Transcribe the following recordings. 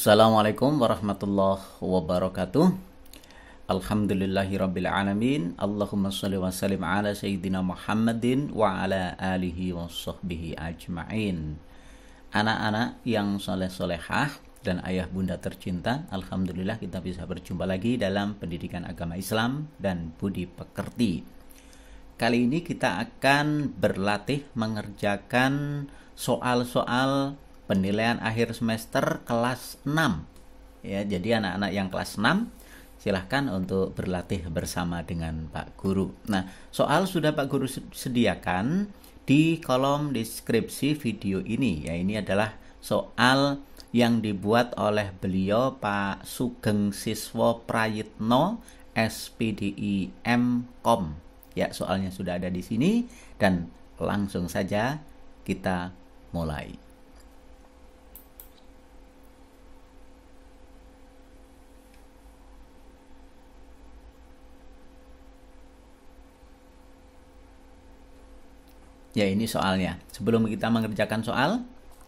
Assalamualaikum warahmatullahi wabarakatuh rabbil alamin Allahumma salli wa sallim ala sayyidina Muhammadin wa ala alihi wa sahbihi ajmain Anak-anak yang soleh-solehah dan ayah bunda tercinta Alhamdulillah kita bisa berjumpa lagi dalam pendidikan agama Islam dan budi pekerti Kali ini kita akan berlatih mengerjakan soal-soal penilaian akhir semester kelas 6. Ya, jadi anak-anak yang kelas 6 silahkan untuk berlatih bersama dengan Pak Guru. Nah, soal sudah Pak Guru sediakan di kolom deskripsi video ini. Ya, ini adalah soal yang dibuat oleh beliau Pak Sugeng Siswo Prayitno SPDI M.Kom. Ya, soalnya sudah ada di sini dan langsung saja kita mulai. Ya ini soalnya. Sebelum kita mengerjakan soal,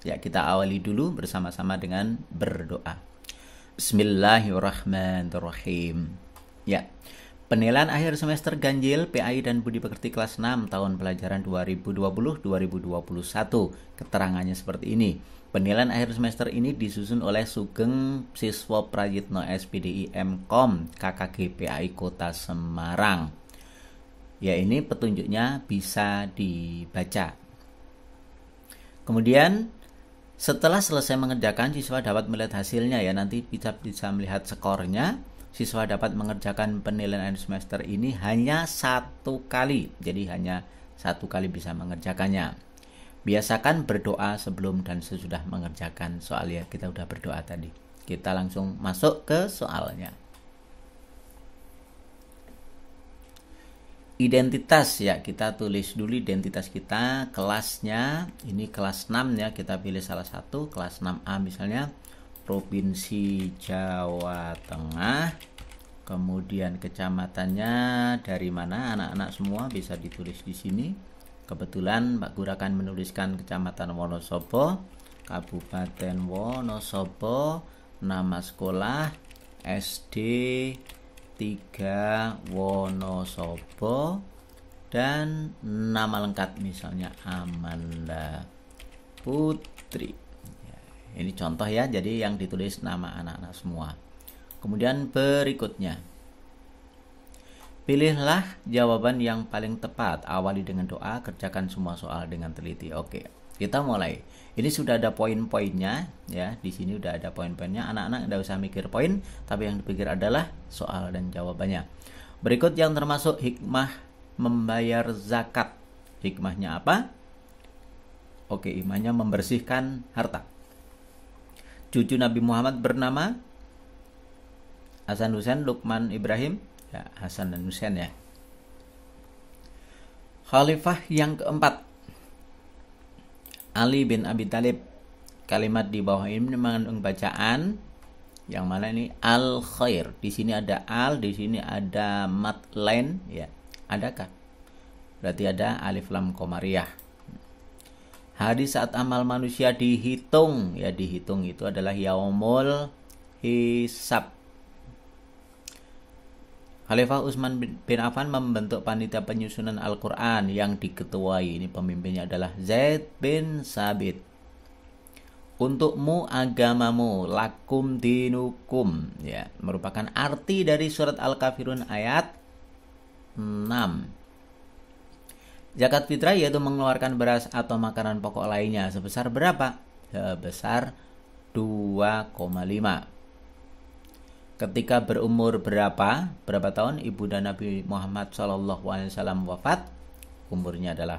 ya kita awali dulu bersama-sama dengan berdoa. Bismillahirrahmanirrahim. Ya. Penilaian akhir semester ganjil PAI dan Budi Pekerti kelas 6 tahun pelajaran 2020-2021. Keterangannya seperti ini. Penilaian akhir semester ini disusun oleh Sugeng Siswa Prayitno SPDI M.Kom KKG PAI Kota Semarang ya ini petunjuknya bisa dibaca. Kemudian setelah selesai mengerjakan siswa dapat melihat hasilnya ya nanti bisa bisa melihat skornya. Siswa dapat mengerjakan penilaian akhir semester ini hanya satu kali, jadi hanya satu kali bisa mengerjakannya. Biasakan berdoa sebelum dan sesudah mengerjakan soal ya kita udah berdoa tadi. Kita langsung masuk ke soalnya. identitas ya kita tulis dulu identitas kita kelasnya ini kelas 6 ya kita pilih salah satu kelas 6A misalnya Provinsi Jawa Tengah kemudian kecamatannya dari mana anak-anak semua bisa ditulis di sini kebetulan mbak Pak akan menuliskan kecamatan Wonosobo Kabupaten Wonosobo nama sekolah SD tiga Wonosobo dan nama lengkap misalnya Amanda Putri. Ya, ini contoh ya, jadi yang ditulis nama anak-anak semua. Kemudian berikutnya. Pilihlah jawaban yang paling tepat. Awali dengan doa, kerjakan semua soal dengan teliti. Oke. Kita mulai. Ini sudah ada poin-poinnya ya. Di sini sudah ada poin-poinnya. Anak-anak tidak usah mikir poin, tapi yang dipikir adalah soal dan jawabannya. Berikut yang termasuk hikmah membayar zakat. Hikmahnya apa? Oke, imannya membersihkan harta. Cucu Nabi Muhammad bernama Hasan Husain, Lukman Ibrahim, ya Hasan dan Husain ya. Khalifah yang keempat Ali bin Abi Talib kalimat di bawah ini mengandung bacaan yang mana ini al khair di sini ada al di sini ada mat lain ya adakah berarti ada alif lam komariah hari saat amal manusia dihitung ya dihitung itu adalah yaumul hisab Khalifah Utsman bin Affan membentuk panitia penyusunan Al-Quran yang diketuai ini pemimpinnya adalah Zaid bin Sabit. Untukmu agamamu lakum dinukum ya merupakan arti dari surat Al-Kafirun ayat 6. Zakat fitrah yaitu mengeluarkan beras atau makanan pokok lainnya sebesar berapa? Sebesar 2,5 ketika berumur berapa berapa tahun ibu dan Nabi Muhammad saw wafat umurnya adalah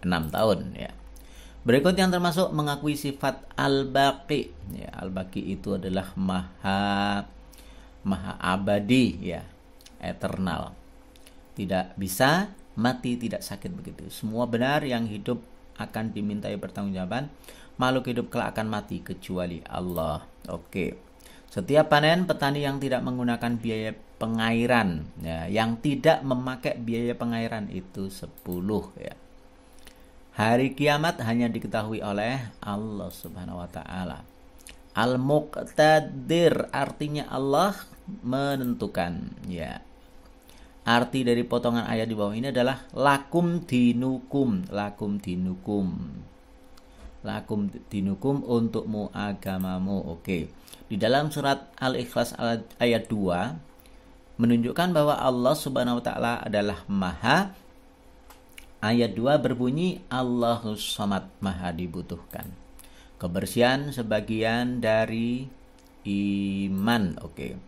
enam tahun ya berikut yang termasuk mengakui sifat al-baqi ya al-baqi itu adalah maha maha abadi ya eternal tidak bisa mati tidak sakit begitu semua benar yang hidup akan dimintai pertanggungjawaban makhluk hidup kelak akan mati kecuali Allah oke okay. Setiap panen petani yang tidak menggunakan biaya pengairan ya, yang tidak memakai biaya pengairan itu 10 ya. Hari kiamat hanya diketahui oleh Allah Subhanahu wa taala. Al-Muqtadir artinya Allah menentukan ya. Arti dari potongan ayat di bawah ini adalah lakum dinukum, lakum dinukum lakum dinukum untukmu agamamu. Oke. Di dalam surat Al-Ikhlas ayat 2 menunjukkan bahwa Allah Subhanahu wa taala adalah Maha Ayat 2 berbunyi Allahus Samad Maha dibutuhkan. Kebersihan sebagian dari iman. Oke.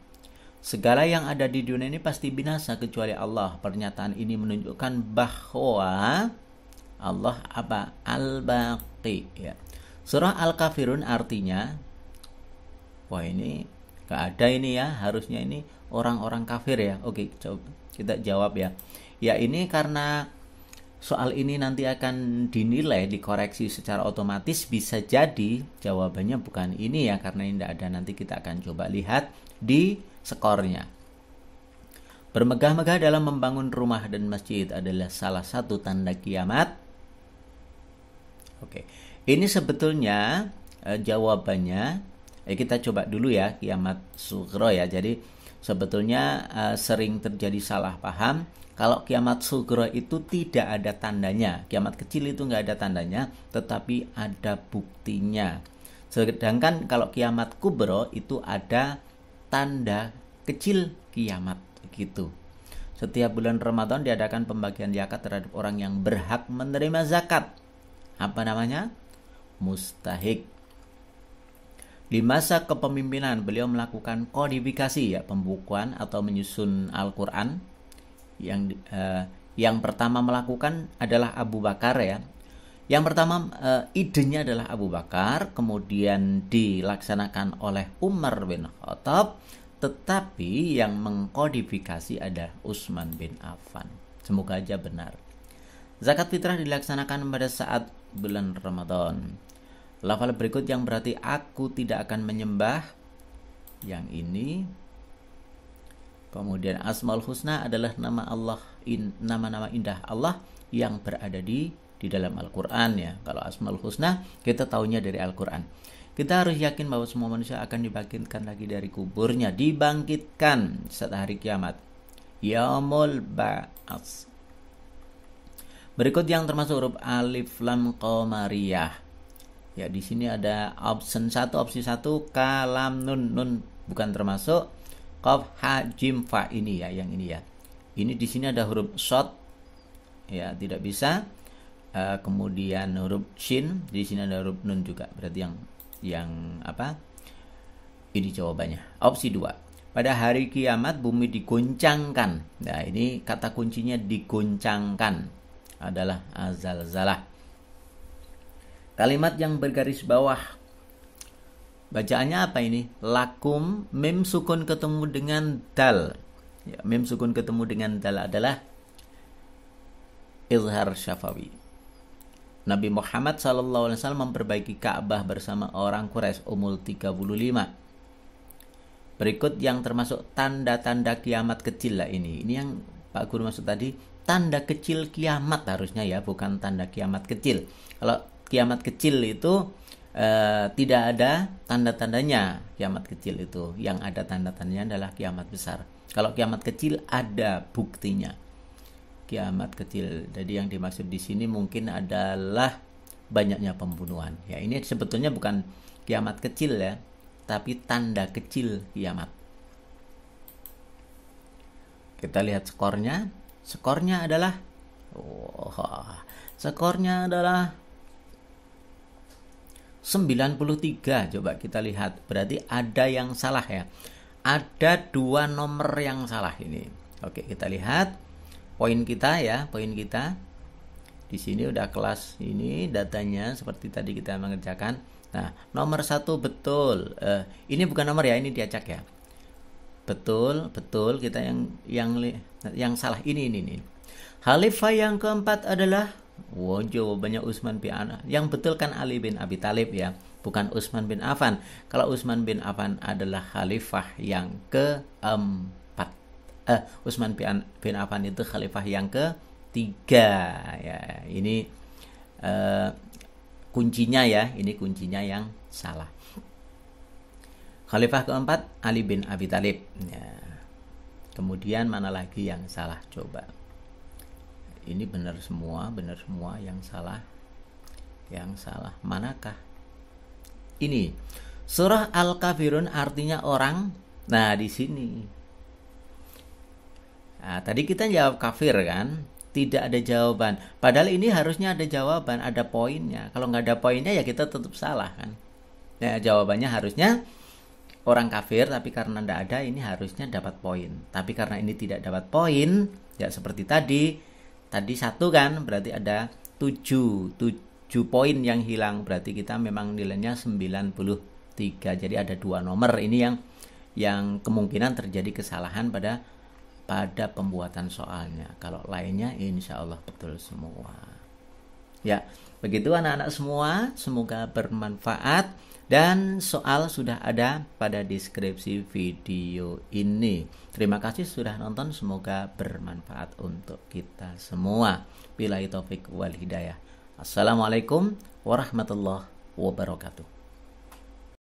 Segala yang ada di dunia ini pasti binasa kecuali Allah. Pernyataan ini menunjukkan bahwa Allah apa al-baqi ya. Surah Al-Kafirun artinya wah ini gak ada ini ya harusnya ini orang-orang kafir ya. Oke coba kita jawab ya. Ya ini karena soal ini nanti akan dinilai dikoreksi secara otomatis bisa jadi jawabannya bukan ini ya karena ini tidak ada nanti kita akan coba lihat di skornya. Bermegah-megah dalam membangun rumah dan masjid adalah salah satu tanda kiamat Oke, ini sebetulnya e, jawabannya eh, kita coba dulu ya kiamat sugro ya. Jadi sebetulnya e, sering terjadi salah paham kalau kiamat sugro itu tidak ada tandanya. Kiamat kecil itu nggak ada tandanya, tetapi ada buktinya. Sedangkan kalau kiamat kubro itu ada tanda kecil kiamat gitu. Setiap bulan Ramadan diadakan pembagian zakat terhadap orang yang berhak menerima zakat apa namanya mustahik di masa kepemimpinan beliau melakukan kodifikasi ya pembukuan atau menyusun Al-Qur'an yang eh, yang pertama melakukan adalah Abu Bakar ya yang pertama eh, idenya adalah Abu Bakar, kemudian dilaksanakan oleh Umar bin Khattab, tetapi yang mengkodifikasi ada Utsman bin Affan. Semoga aja benar. Zakat fitrah dilaksanakan pada saat bulan Ramadan. Lafal berikut yang berarti aku tidak akan menyembah yang ini. Kemudian Asmaul Husna adalah nama Allah in, nama-nama indah Allah yang berada di di dalam Al-Qur'an ya. Kalau Asmaul Husna kita tahunya dari Al-Qur'an. Kita harus yakin bahwa semua manusia akan dibangkitkan lagi dari kuburnya, dibangkitkan saat hari kiamat. Yaumul Ba'ats Berikut yang termasuk huruf alif lam qomariyah. Ya, di sini ada option 1, opsi 1 kalam nun nun bukan termasuk qaf ha jim fa ini ya, yang ini ya. Ini di sini ada huruf shot ya, tidak bisa. E, kemudian huruf shin, di sini ada huruf nun juga. Berarti yang yang apa? Ini jawabannya. Opsi 2 pada hari kiamat bumi digoncangkan. Nah, ini kata kuncinya digoncangkan adalah azal zalah Kalimat yang bergaris bawah. Bacaannya apa ini? Lakum mim sukun ketemu dengan dal. Ya, mim sukun ketemu dengan dal adalah izhar syafawi. Nabi Muhammad SAW memperbaiki Ka'bah bersama orang Quraisy Umul 35. Berikut yang termasuk tanda-tanda kiamat kecil lah ini. Ini yang Pak Guru maksud tadi tanda kecil kiamat harusnya ya, bukan tanda kiamat kecil. Kalau kiamat kecil itu e, tidak ada tanda-tandanya kiamat kecil itu. Yang ada tanda-tandanya adalah kiamat besar. Kalau kiamat kecil ada buktinya. Kiamat kecil. Jadi yang dimaksud di sini mungkin adalah banyaknya pembunuhan. Ya, ini sebetulnya bukan kiamat kecil ya, tapi tanda kecil kiamat. Kita lihat skornya. Skornya adalah oh, skornya adalah 93. Coba kita lihat. Berarti ada yang salah ya. Ada dua nomor yang salah ini. Oke, kita lihat poin kita ya, poin kita. Di sini udah kelas ini datanya seperti tadi kita mengerjakan. Nah, nomor satu betul. Uh, ini bukan nomor ya, ini diacak ya betul betul kita yang yang yang salah ini ini ini Khalifah yang keempat adalah Wow, jawabannya Utsman bin Affan. Yang betul kan Ali bin Abi Talib ya, bukan Utsman bin Affan. Kalau Utsman bin Affan adalah khalifah yang keempat. Eh, Utsman bin Affan itu khalifah yang ketiga. Ya, ini eh, kuncinya ya, ini kuncinya yang salah. Khalifah keempat Ali bin Abi Talib. Ya. Kemudian mana lagi yang salah coba? Ini benar semua, benar semua yang salah. Yang salah manakah? Ini surah Al-Kafirun artinya orang. Nah, di sini. Nah, tadi kita jawab kafir kan? Tidak ada jawaban. Padahal ini harusnya ada jawaban, ada poinnya. Kalau nggak ada poinnya ya kita tetap salah kan? Nah, jawabannya harusnya orang kafir tapi karena tidak ada ini harusnya dapat poin tapi karena ini tidak dapat poin ya seperti tadi tadi satu kan berarti ada 7 7 poin yang hilang berarti kita memang nilainya 93 jadi ada dua nomor ini yang yang kemungkinan terjadi kesalahan pada pada pembuatan soalnya kalau lainnya insya Allah betul semua Ya, begitu anak-anak semua, semoga bermanfaat dan soal sudah ada pada deskripsi video ini. Terima kasih sudah nonton, semoga bermanfaat untuk kita semua. Bila topik wal hidayah. Assalamualaikum warahmatullahi wabarakatuh.